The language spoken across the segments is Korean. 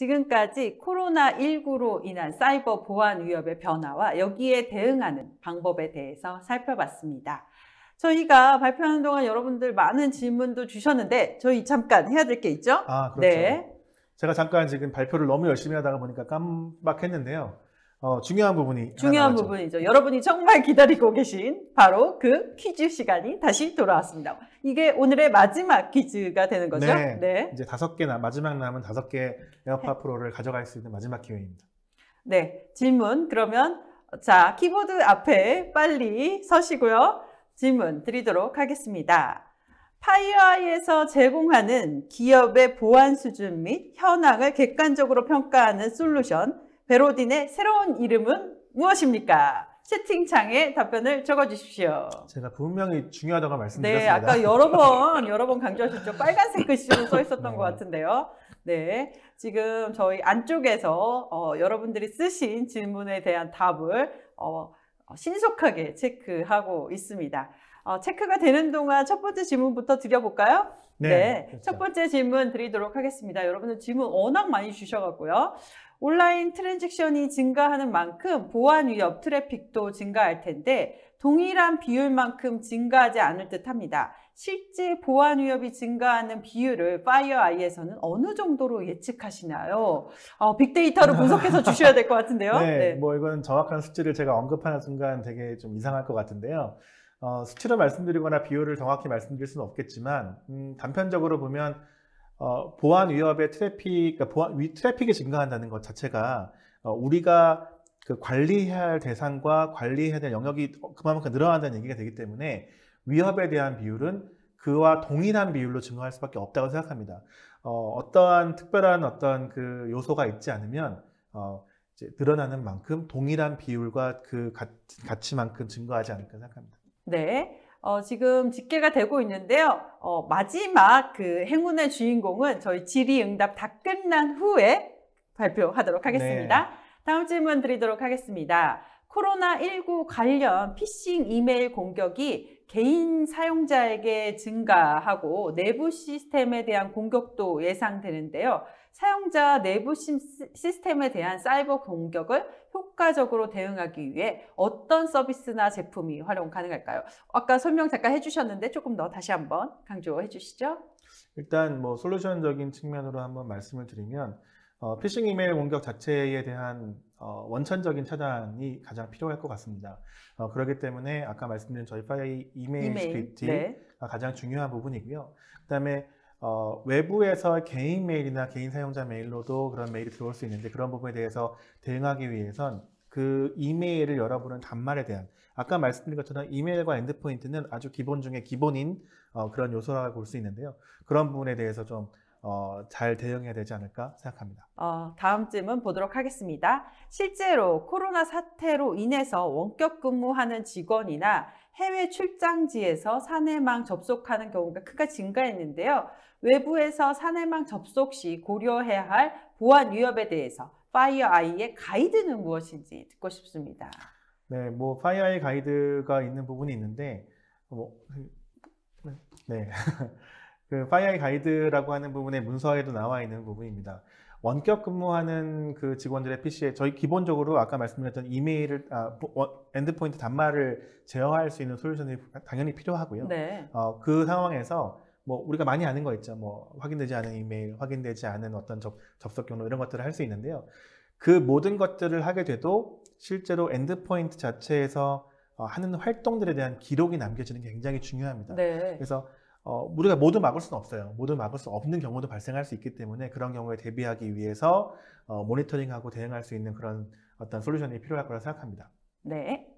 지금까지 코로나19로 인한 사이버 보안 위협의 변화와 여기에 대응하는 방법에 대해서 살펴봤습니다. 저희가 발표하는 동안 여러분들 많은 질문도 주셨는데 저희 잠깐 해야 될 게 있죠? 아, 그렇죠. 네. 제가 잠깐 지금 발표를 너무 열심히 하다가 보니까 깜빡했는데요. 어, 중요한 부분이 중요한 부분이죠. 여러분이 정말 기다리고 계신 바로 그 퀴즈 시간이 다시 돌아왔습니다. 이게 오늘의 마지막 퀴즈가 되는 거죠? 네. 네. 이제 다섯 개 마지막 남은 다섯 개 에어팟 네. 프로를 가져갈 수 있는 마지막 기회입니다. 네. 질문 그러면 자 키보드 앞에 빨리 서시고요. 질문 드리도록 하겠습니다. 파이어아이에서 제공하는 기업의 보안 수준 및 현황을 객관적으로 평가하는 솔루션 베로딘의 새로운 이름은 무엇입니까? 채팅창에 답변을 적어주십시오. 제가 분명히 중요하다고 네, 말씀드렸습니다. 네, 아까 여러 번 여러 번 강조하셨죠. 빨간색 글씨로 써 있었던 네. 것 같은데요. 네, 지금 저희 안쪽에서 어, 여러분들이 쓰신 질문에 대한 답을 어, 신속하게 체크하고 있습니다. 어, 체크가 되는 동안 첫 번째 질문부터 드려볼까요? 네. 네. 네 그렇죠. 첫 번째 질문 드리도록 하겠습니다. 여러분들 질문 워낙 많이 주셔갖고요. 온라인 트랜잭션이 증가하는 만큼 보안 위협 트래픽도 증가할 텐데 동일한 비율만큼 증가하지 않을 듯 합니다. 실제 보안 위협이 증가하는 비율을 파이어아이에서는 어느 정도로 예측하시나요? 어, 빅데이터로 분석해서 주셔야 될 것 같은데요. 네, 네, 뭐 이건 정확한 수치를 제가 언급하는 순간 되게 좀 이상할 것 같은데요. 어, 수치로 말씀드리거나 비율을 정확히 말씀드릴 수는 없겠지만 음, 단편적으로 보면 어, 보안 위협의 트래픽, 그러니까 보안, 위, 트래픽이 증가한다는 것 자체가 어, 우리가 그 관리해야 할 대상과 관리해야 될 영역이 그만큼 늘어난다는 얘기가 되기 때문에 위협에 대한 비율은 그와 동일한 비율로 증가할 수밖에 없다고 생각합니다. 어, 어 떠한 특별한 어떤 그 요소가 있지 않으면 어, 이제 늘어나는 만큼 동일한 비율과 그 가, 가치만큼 증가하지 않을까 생각합니다. 네. 어, 지금 집계가 되고 있는데요. 어, 마지막 그 행운의 주인공은 저희 질의응답 다 끝난 후에 발표하도록 네. 하겠습니다. 네. 다음 질문 드리도록 하겠습니다. 코로나19 관련 피싱 이메일 공격이 개인 사용자에게 증가하고 내부 시스템에 대한 공격도 예상되는데요. 사용자 내부 시스템에 대한 사이버 공격을 효과적으로 대응하기 위해 어떤 서비스나 제품이 활용 가능할까요? 아까 설명 잠깐 해주셨는데 조금 더 다시 한번 강조해 주시죠. 일단 뭐 솔루션적인 측면으로 한번 말씀을 드리면 어, 피싱 이메일 공격 자체에 대한 어, 원천적인 차단이 가장 필요할 것 같습니다. 어, 그렇기 때문에 아까 말씀드린 저희 파이 이메일, 이메일 스크립트가 네. 가장 중요한 부분이고요. 그다음에 어, 외부에서 개인 메일이나 개인 사용자 메일로도 그런 메일이 들어올 수 있는데 그런 부분에 대해서 대응하기 위해선 그 이메일을 열어보는 단말에 대한 아까 말씀드린 것처럼 이메일과 엔드포인트는 아주 기본 중에 기본인 어, 그런 요소라고 볼 수 있는데요. 그런 부분에 대해서 좀 어, 잘 대응해야 되지 않을까 생각합니다. 어, 다음 질문 보도록 하겠습니다. 실제로 코로나 사태로 인해서 원격 근무하는 직원이나 해외 출장지에서 사내망 접속하는 경우가 크게 증가했는데요. 외부에서 사내망 접속 시 고려해야 할 보안 위협에 대해서 파이어아이의 가이드는 무엇인지 듣고 싶습니다. 네, 뭐 파이어아이 가이드가 있는 부분이 있는데 뭐 네. 그 파이어아이 가이드라고 하는 부분의 문서에도 나와 있는 부분입니다. 원격 근무하는 그 직원들의 PC에 저희 기본적으로 아까 말씀드렸던 이메일을 아, 엔드포인트 단말을 제어할 수 있는 솔루션이 당연히 필요하고요. 네. 어, 그 상황에서 뭐 우리가 많이 아는 거 있죠. 뭐 확인되지 않은 이메일, 확인되지 않은 어떤 접, 속 경로 이런 것들을 할 수 있는데요. 그 모든 것들을 하게 돼도 실제로 엔드포인트 자체에서 어, 하는 활동들에 대한 기록이 남겨지는 게 굉장히 중요합니다. 네. 그래서 어, 우리가 모두 막을 수는 없어요. 모두 막을 수 없는 경우도 발생할 수 있기 때문에 그런 경우에 대비하기 위해서 어, 모니터링하고 대응할 수 있는 그런 어떤 솔루션이 필요할 거라 생각합니다. 네.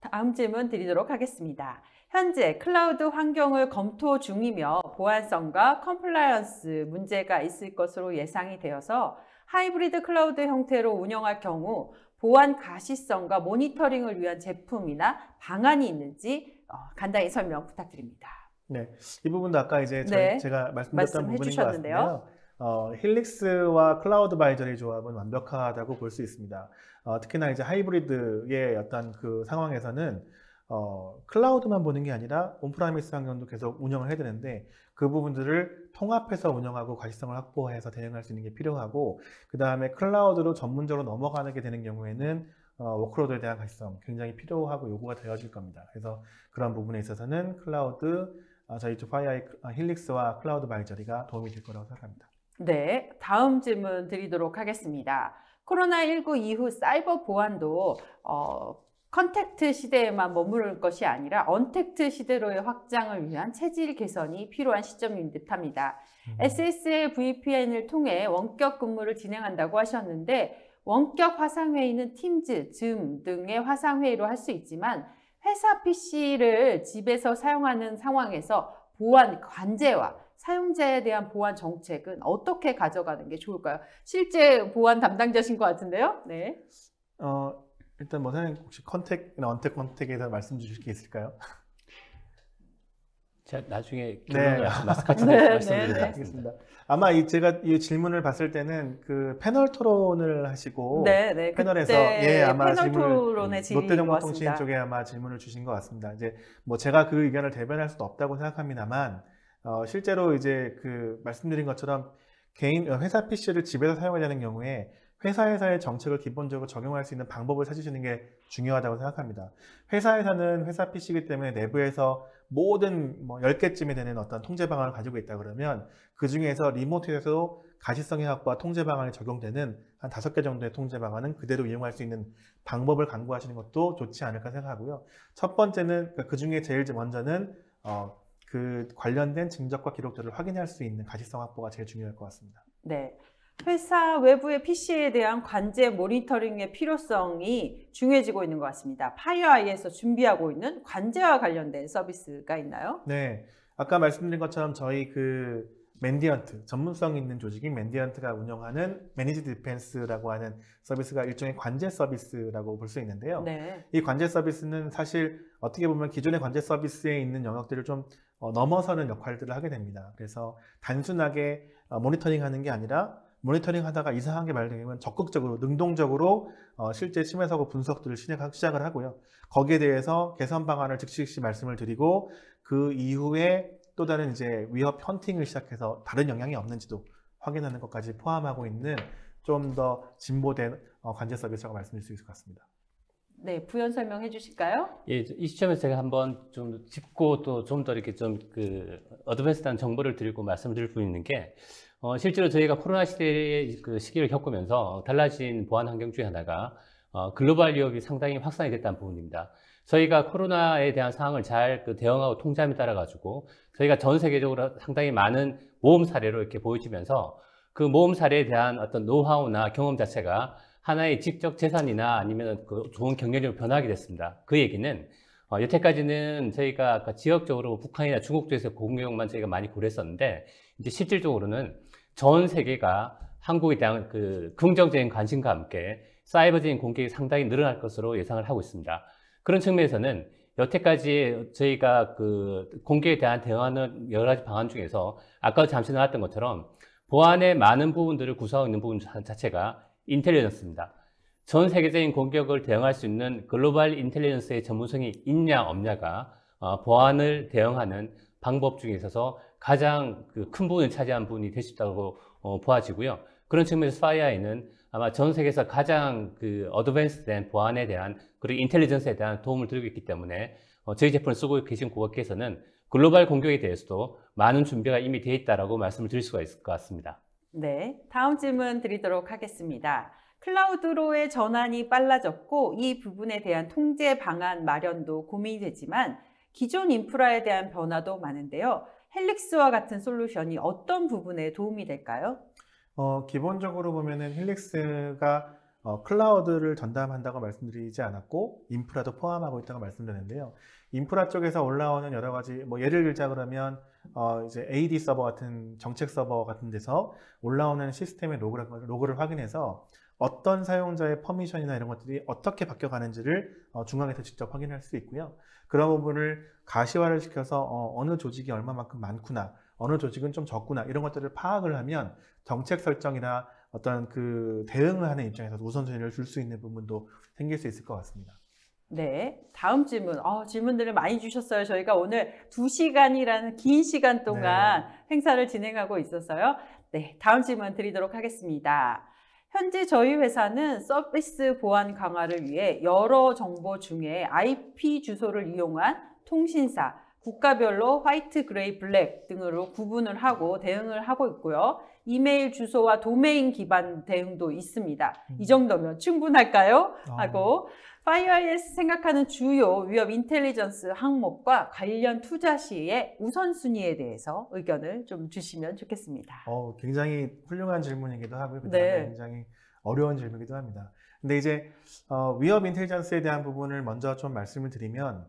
다음 질문 드리도록 하겠습니다. 현재 클라우드 환경을 검토 중이며 보안성과 컴플라이언스 문제가 있을 것으로 예상이 되어서 하이브리드 클라우드 형태로 운영할 경우 보안 가시성과 모니터링을 위한 제품이나 방안이 있는지 어, 간단히 설명 부탁드립니다. 네, 이 부분도 아까 이제 네. 제가 말씀드렸던 부분인 것 같은데요. 어, 힐릭스와 클라우드 바이저리 조합은 완벽하다고 볼 수 있습니다. 어, 특히나 이제 하이브리드의 어떤 그 상황에서는 어, 클라우드만 보는 게 아니라 온프라미스 환경도 계속 운영을 해야 되는데 그 부분들을 통합해서 운영하고 과시성을 확보해서 대응할 수 있는 게 필요하고 그 다음에 클라우드로 전문적으로 넘어가는 게 되는 경우에는 어, 워크로드에 대한 가시성 굉장히 필요하고 요구가 되어질 겁니다. 그래서 그런 부분에 있어서는 클라우드 어, 저희 쪽 파이아이 어, 힐릭스와 클라우드 바이저리가 도움이 될 거라고 생각합니다. 네, 다음 질문 드리도록 하겠습니다. 코로나19 이후 사이버 보안도 어, 컨택트 시대에만 머무를 것이 아니라 언택트 시대로의 확장을 위한 체질 개선이 필요한 시점인 듯합니다. 음. SSL VPN을 통해 원격 근무를 진행한다고 하셨는데 원격 화상회의는 팀즈, 줌 등의 화상회의로 할 수 있지만 회사 PC를 집에서 사용하는 상황에서 보안 관제와 사용자에 대한 보안 정책은 어떻게 가져가는 게 좋을까요? 실제 보안 담당자신 것 같은데요. 네. 어, 일단 뭐선생님 혹시 컨택이나 언택 컨택에 대해서 말씀 주실 게 있을까요? 제가 나중에 네. 마스카츠 네, 말씀드리겠습니다. 네, 네. 아마 이 제가 이 질문을 봤을 때는 그 패널 토론을 하시고 네, 네. 패널에서 예 아마 질문을 음, 롯데정보통신 쪽에 아마 질문을 주신 것 같습니다. 이제 뭐 제가 그 의견을 대변할 수는 없다고 생각합니다만 어, 실제로 이제 그 말씀드린 것처럼 개인 회사 PC를 집에서 사용하려는 경우에 회사 회사의 정책을 기본적으로 적용할 수 있는 방법을 찾으시는 게 중요하다고 생각합니다. 회사 회사는 회사 PC이기 때문에 내부에서 모든 뭐1 0개쯤이 되는 어떤 통제 방안을 가지고 있다 그러면 그 중에서 리모트에서도 가시성의 확보와 통제 방안에 적용되는 한 5개 정도의 통제 방안은 그대로 이용할 수 있는 방법을 강구하시는 것도 좋지 않을까 생각하고요. 첫 번째는 그러니까 그 중에 제일 먼저는 어, 그 관련된 증적과 기록들을 확인할 수 있는 가시성 확보가 제일 중요할 것 같습니다. 네. 회사 외부의 PC에 대한 관제 모니터링의 필요성이 중요해지고 있는 것 같습니다. 파이어아이에서 준비하고 있는 관제와 관련된 서비스가 있나요? 네. 아까 말씀드린 것처럼 저희 그 맨디언트, 전문성 있는 조직인 맨디언트가 운영하는 매니지 디펜스라고 하는 서비스가 일종의 관제 서비스라고 볼 수 있는데요. 네. 이 관제 서비스는 사실 어떻게 보면 기존의 관제 서비스에 있는 영역들을 좀 어, 넘어서는 역할들을 하게 됩니다. 그래서 단순하게 어, 모니터링 하는 게 아니라 모니터링 하다가 이상한 게 발생하면 적극적으로 능동적으로 어, 실제 침해 사고 분석들을 시작, 시작을 하고요. 거기에 대해서 개선 방안을 즉시 말씀을 드리고 그 이후에 또 다른 이제 위협 헌팅을 시작해서 다른 영향이 없는지도 확인하는 것까지 포함하고 있는 좀 더 진보된 어, 관제 서비스라고 말씀드릴 수 있을 것 같습니다. 네, 부연 설명해 주실까요? 예, 이 시점에서 제가 한번 좀 짚고 또 좀 더 이렇게 좀 그 어드밴스한 정보를 드리고 말씀드릴 수 있는 게 어, 실제로 저희가 코로나 시대의 그 시기를 겪으면서 달라진 보안 환경 중 하나가 어, 글로벌 위협이 상당히 확산이 됐다는 부분입니다. 저희가 코로나에 대한 상황을 잘 그 대응하고 통제함에 따라 가지고 저희가 전 세계적으로 상당히 많은 모험 사례로 이렇게 보여지면서 그 모험 사례에 대한 어떤 노하우나 경험 자체가 하나의 직접 재산이나 아니면 그 좋은 경력으로 변하게 됐습니다. 그 얘기는 어, 여태까지는 저희가 지역적으로 북한이나 중국 쪽에서 공격만 저희가 많이 고려했었는데 이제 실질적으로는 전 세계가 한국에 대한 그 긍정적인 관심과 함께 사이버적인 공격이 상당히 늘어날 것으로 예상을 하고 있습니다. 그런 측면에서는 여태까지 저희가 그 공격에 대한 대응하는 여러 가지 방안 중에서 아까 잠시 나왔던 것처럼 보안의 많은 부분들을 구성하고 있는 부분 자체가 인텔리전스입니다. 전 세계적인 공격을 대응할 수 있는 글로벌 인텔리전스의 전문성이 있냐 없냐가 어, 보안을 대응하는 방법 중에 있어서 가장 그큰 부분을 차지한 분이 되셨다고 어, 보아지고요. 그런 측면에서 파이아에는 아마 전 세계에서 가장 그 어드밴스된 보안에 대한 그리고 인텔리전스에 대한 도움을 드리고 있기 때문에 어, 저희 제품을 쓰고 계신 고객께서는 글로벌 공격에 대해서도 많은 준비가 이미 되어 있다라고 말씀을 드릴 수가 있을 것 같습니다. 네, 다음 질문 드리도록 하겠습니다. 클라우드로의 전환이 빨라졌고 이 부분에 대한 통제 방안 마련도 고민이 되지만 기존 인프라에 대한 변화도 많은데요. 헬릭스와 같은 솔루션이 어떤 부분에 도움이 될까요? 어, 기본적으로 보면은 헬릭스가 어, 클라우드를 전담한다고 말씀드리지 않았고 인프라도 포함하고 있다고 말씀드렸는데요. 인프라 쪽에서 올라오는 여러 가지 뭐 예를 들자 그러면 어, 이제 AD 서버 같은 정책 서버 같은 데서 올라오는 시스템의 로그를, 로그를 확인해서 어떤 사용자의 퍼미션이나 이런 것들이 어떻게 바뀌어가는지를 어, 중앙에서 직접 확인할 수 있고요. 그런 부분을 가시화를 시켜서 어, 어느 조직이 얼마만큼 많구나, 어느 조직은 좀 적구나 이런 것들을 파악을 하면 정책 설정이나 어떤 그 대응을 하는 입장에서 우선순위를 줄 수 있는 부분도 생길 수 있을 것 같습니다. 네. 다음 질문. 어, 질문들을 많이 주셨어요. 저희가 오늘 두시간이라는긴 시간 동안 네. 행사를 진행하고 있어서요. 네. 다음 질문 드리도록 하겠습니다. 현재 저희 회사는 서비스 보안 강화를 위해 여러 정보 중에 IP 주소를 이용한 통신사, 국가별로 화이트, 그레이, 블랙 등으로 구분을 하고 대응을 하고 있고요. 이메일 주소와 도메인 기반 대응도 있습니다. 이 음. 정도면 충분할까요? 아. 하고 FireS 생각하는 주요 위협 인텔리전스 항목과 관련 투자 시의 우선순위에 대해서 의견을 좀 주시면 좋겠습니다. 어, 굉장히 훌륭한 질문이기도 하고 그 네. 굉장히 어려운 질문이기도 합니다. 근데 이제 어, 위협 인텔리전스에 대한 부분을 먼저 좀 말씀을 드리면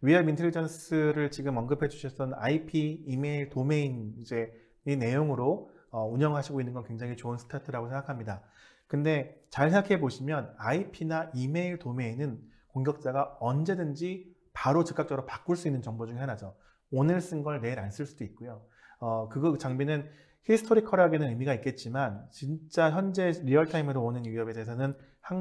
위협 인텔리전스를 지금 언급해 주셨던 IP, 이메일, 도메인 이제 이 내용으로 어, 운영하시고 있는 건 굉장히 좋은 스타트라고 생각합니다. 근데 잘 생각해 보시면 IP나 이메일 도메인은 공격자가 언제든지 바로 즉각적으로 바꿀 수 있는 정보 중에 하나죠. 오늘 쓴 걸 내일 안 쓸 수도 있고요. 어, 그거 장비는 히스토리컬하게는 의미가 있겠지만 진짜 현재 리얼타임으로 오는 위협에 대해서는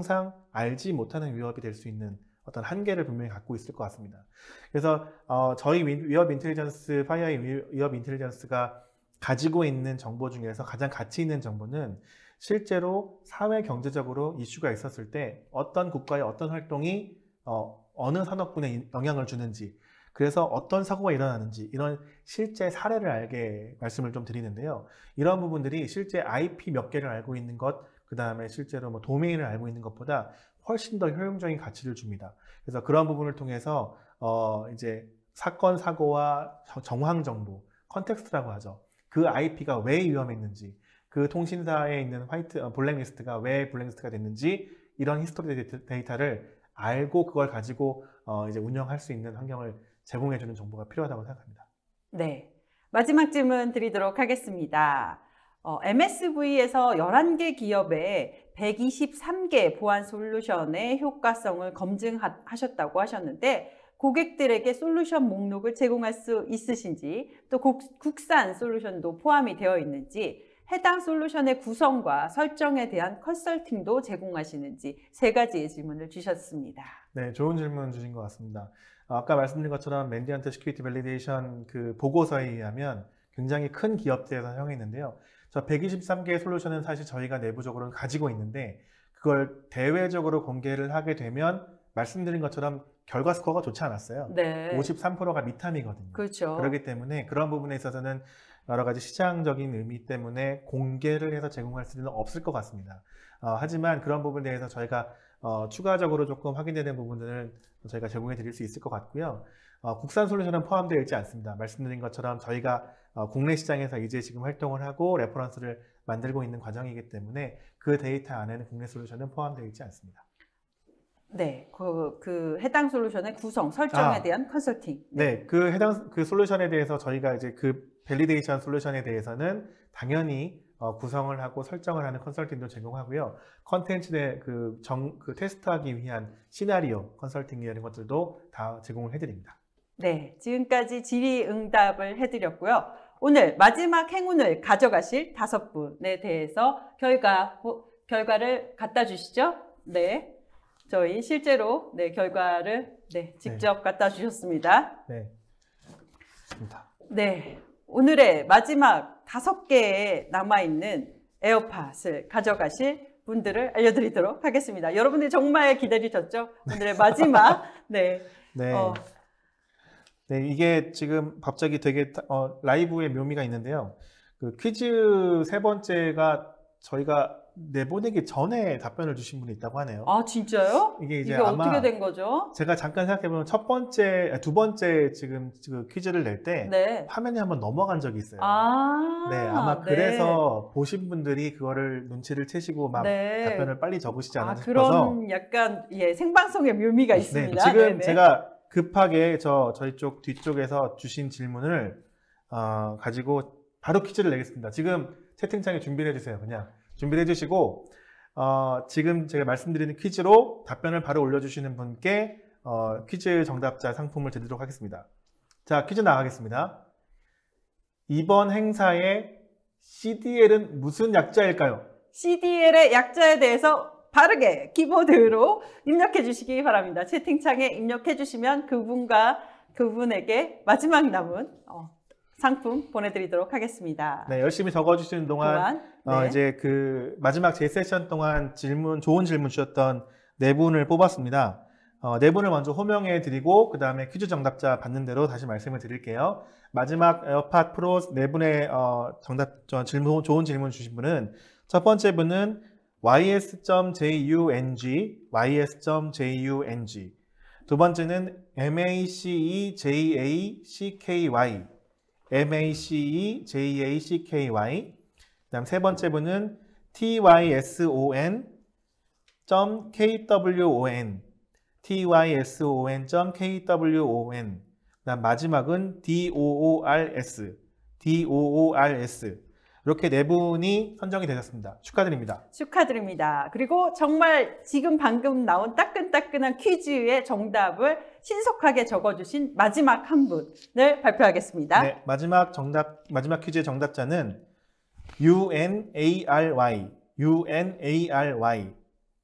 항상 알지 못하는 위협이 될 수 있는 어떤 한계를 분명히 갖고 있을 것 같습니다. 그래서 어, 저희 위협 인텔리전스, 파이어의 위협 인텔리전스가 가지고 있는 정보 중에서 가장 가치 있는 정보는 실제로 사회 경제적으로 이슈가 있었을 때 어떤 국가의 어떤 활동이 어, 어느 산업군에 영향을 주는지 그래서 어떤 사고가 일어나는지 이런 실제 사례를 알게 말씀을 좀 드리는데요. 이런 부분들이 실제 IP 몇 개를 알고 있는 것, 그 다음에 실제로 뭐 도메인을 알고 있는 것보다 훨씬 더 효용적인 가치를 줍니다. 그래서 그런 부분을 통해서 어 이제 사건 사고와 정황 정보, 컨텍스트라고 하죠. 그 IP가 왜 위험했는지, 그 통신사에 있는 화이트 어, 블랙리스트가 왜 블랙리스트가 됐는지 이런 히스토리 데이터를 알고 그걸 가지고 어, 이제 운영할 수 있는 환경을 제공해주는 정보가 필요하다고 생각합니다. 네. 마지막 질문 드리도록 하겠습니다. 어, MSV에서 11개 기업에 123개 보안 솔루션의 효과성을 검증하셨다고 하셨는데 고객들에게 솔루션 목록을 제공할 수 있으신지 또 국, 국산 솔루션도 포함이 되어 있는지 해당 솔루션의 구성과 설정에 대한 컨설팅도 제공하시는지 세 가지의 질문을 주셨습니다. 네, 좋은 질문 주신 것 같습니다. 아, 아까 말씀드린 것처럼 맨디한테 시큐리티 밸리데이션 그 보고서에 의하면 굉장히 큰 기업들에서 사용했는데요. 저 123개의 솔루션은 사실 저희가 내부적으로 가지고 있는데 그걸 대외적으로 공개를 하게 되면 말씀드린 것처럼 결과 스코어가 좋지 않았어요. 네. 53%가 미탐이거든요. 그렇죠. 그렇기 때문에 그런 부분에 있어서는 여러 가지 시장적인 의미 때문에 공개를 해서 제공할 수는 없을 것 같습니다. 어, 하지만 그런 부분에 대해서 저희가 어, 추가적으로 조금 확인되는 부분들은 저희가 제공해 드릴 수 있을 것 같고요. 어, 국산 솔루션은 포함되어 있지 않습니다. 말씀드린 것처럼 저희가 어, 국내 시장에서 이제 지금 활동을 하고 레퍼런스를 만들고 있는 과정이기 때문에 그 데이터 안에는 국내 솔루션은 포함되어 있지 않습니다. 네, 그, 그 해당 솔루션의 구성, 설정에 아, 대한 컨설팅. 네. 네, 그 해당 그 솔루션에 대해서 저희가 이제 그 밸리데이션 솔루션에 대해서는 당연히 어, 구성을 하고 설정을 하는 컨설팅도 제공하고요. 컨텐츠의 그, 정, 그 테스트하기 위한 시나리오 컨설팅 이런 것들도 다 제공을 해드립니다. 네, 지금까지 질의응답을 해드렸고요. 오늘 마지막 행운을 가져가실 다섯 분에 대해서 결과 결과를 갖다 주시죠. 네. 저희 실제로 네, 결과를 네, 직접 네. 갖다 주셨습니다. 네. 좋습니다. 네. 오늘의 마지막 다섯 개에 남아있는 에어팟을 가져가실 분들을 알려드리도록 하겠습니다. 여러분들 정말 기다리셨죠? 오늘의 마지막 네. 네. 어. 어. 네, 이게 지금 갑자기 되게 어, 라이브의 묘미가 있는데요. 그 퀴즈 세 번째가 저희가 내보내기 전에 답변을 주신 분이 있다고 하네요. 아 진짜요? 이게 이제 이게 어떻게 된 거죠? 제가 잠깐 생각해보면 첫 번째, 아, 두 번째 지금 그 퀴즈를 낼때 네. 화면이 한번 넘어간 적이 있어요. 아, 네, 아마 네. 그래서 보신 분들이 그거를 눈치를 채시고 막 네. 답변을 빨리 적으시지 않 아, 서 그런 약간 예 생방송의 묘미가 네, 있습니다. 지금 네네. 네. 제가 급하게 저 저희 쪽 뒤쪽에서 주신 질문을 어, 가지고 바로 퀴즈를 내겠습니다. 지금 채팅창에 준비를 해주세요. 그냥 준비를 해주시고 어, 지금 제가 말씀드리는 퀴즈로 답변을 바로 올려주시는 분께 어, 퀴즈 정답자 상품을 드리도록 하겠습니다. 자, 퀴즈 나가겠습니다. 이번 행사의 CDL은 무슨 약자일까요? CDL의 약자에 대해서 바르게 키보드로 입력해 주시기 바랍니다. 채팅창에 입력해 주시면 그분과 그분에게 마지막 남은 어, 상품 보내드리도록 하겠습니다. 네, 열심히 적어주시는 동안, 동안 어, 네. 어, 이제 그 마지막 제 세션 동안 질문 좋은 질문 주셨던 네 분을 뽑았습니다. 어, 네 분을 먼저 호명해 드리고 그 다음에 퀴즈 정답자 받는 대로 다시 말씀을 드릴게요. 마지막 에어팟 프로 네 분의 어, 정답 질문 좋은 질문 주신 분은 첫 번째 분은 ys.jung ys.jung 두 번째는 macejacky MACEJACKY 그다음 세 번째 분은 TYSON.KWON TYSON.KWON 그다음 마지막은 DOORS DOORS 이렇게 네 분이 선정이 되셨습니다. 축하드립니다. 축하드립니다. 그리고 정말 지금 방금 나온 따끈따끈한 퀴즈의 정답을 신속하게 적어주신 마지막 한 분을 발표하겠습니다. 네, 마지막 정답 마지막 퀴즈의 정답자는 UNARY UNARY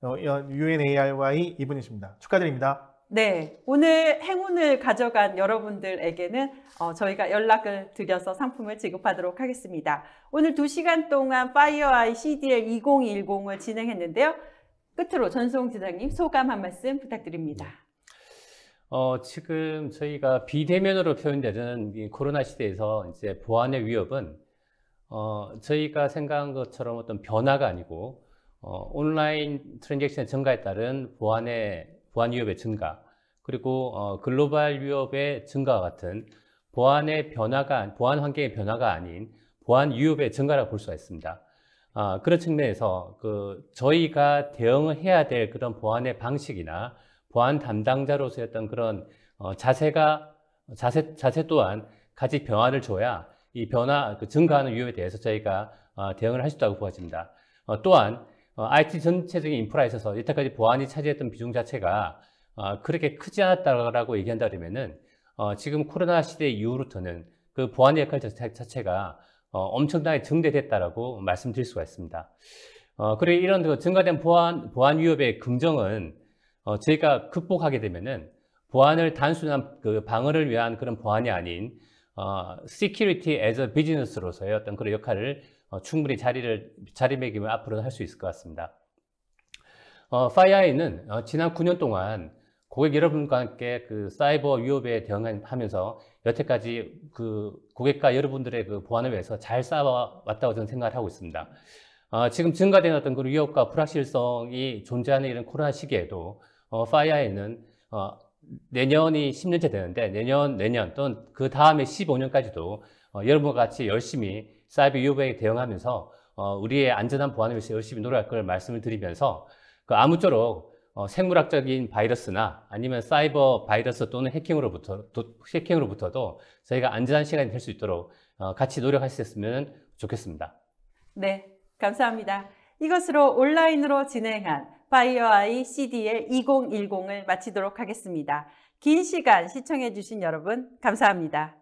어, 어, UNARY 이분이십니다. 축하드립니다. 네, 오늘 행운을 가져간 여러분들에게는 어, 저희가 연락을 드려서 상품을 지급하도록 하겠습니다. 오늘 두시간 동안 파이어아이 CDL 2010을 진행했는데요. 끝으로 전송 지장님 소감 한 말씀 부탁드립니다. 네. 어, 지금 저희가 비대면으로 표현되는 이 코로나 시대에서 이제 보안의 위협은 어, 저희가 생각한 것처럼 어떤 변화가 아니고 어, 온라인 트랜잭션 증가에 따른 보안의 보안 위협의 증가, 그리고 어, 글로벌 위협의 증가와 같은 보안의 변화가, 보안 환경의 변화가 아닌 보안 위협의 증가라고 볼 수가 있습니다. 아, 그런 측면에서 그 저희가 대응을 해야 될 그런 보안의 방식이나 보안 담당자로서의 어떤 그런 어, 자세가 자세 자세 또한 같이 변화를 줘야 이 변화 그 증가하는 위협에 대해서 저희가 어, 대응을 할 수 있다고 보아집니다. 어, 또한 IT 어, 전체적인 인프라에 있어서 이때까지 보안이 차지했던 비중 자체가 어, 그렇게 크지 않았다라고 얘기한다 그러면은 어, 지금 코로나 시대 이후부터는 그 보안의 역할 자체가 엄청나게 증대됐다라고 말씀드릴 수가 있습니다. 그리고 이런 그 증가된 보안, 보안 위협의 긍정은 저희가 극복하게 되면은 보안을 단순한 그 방어를 위한 그런 보안이 아닌 어, security as 로서의 어떤 그런 역할을 어, 충분히 자리를 자리매김을 앞으로 할수 있을 것 같습니다. 어, 파이아이는 어, 지난 9년 동안 고객 여러분과 함께 그 사이버 위협에 대응하면서 여태까지 그 고객과 여러분들의 그 보안을 위해서 잘 쌓아왔다고 저는 생각을 하고 있습니다. 어, 지금 증가된 어떤 그 위협과 불확실성이 존재하는 이런 코로나 시기에도 어, 파이아이는 어, 내년이 10년째 되는데 내년, 내년 또는 그 다음에 15년까지도 어, 여러분과 같이 열심히 사이버 위협에 대응하면서 어, 우리의 안전한 보안을 위해서 열심히 노력할 걸 말씀을 드리면서 그 아무쪼록 어, 생물학적인 바이러스나 아니면 사이버 바이러스 또는 해킹으로부터 도, 해킹으로부터도 저희가 안전한 시간이 될 수 있도록 어, 같이 노력하셨으면 좋겠습니다. 네, 감사합니다. 이것으로 온라인으로 진행한 파이어아이 CDL 2010을 마치도록 하겠습니다. 긴 시간 시청해 주신 여러분 감사합니다.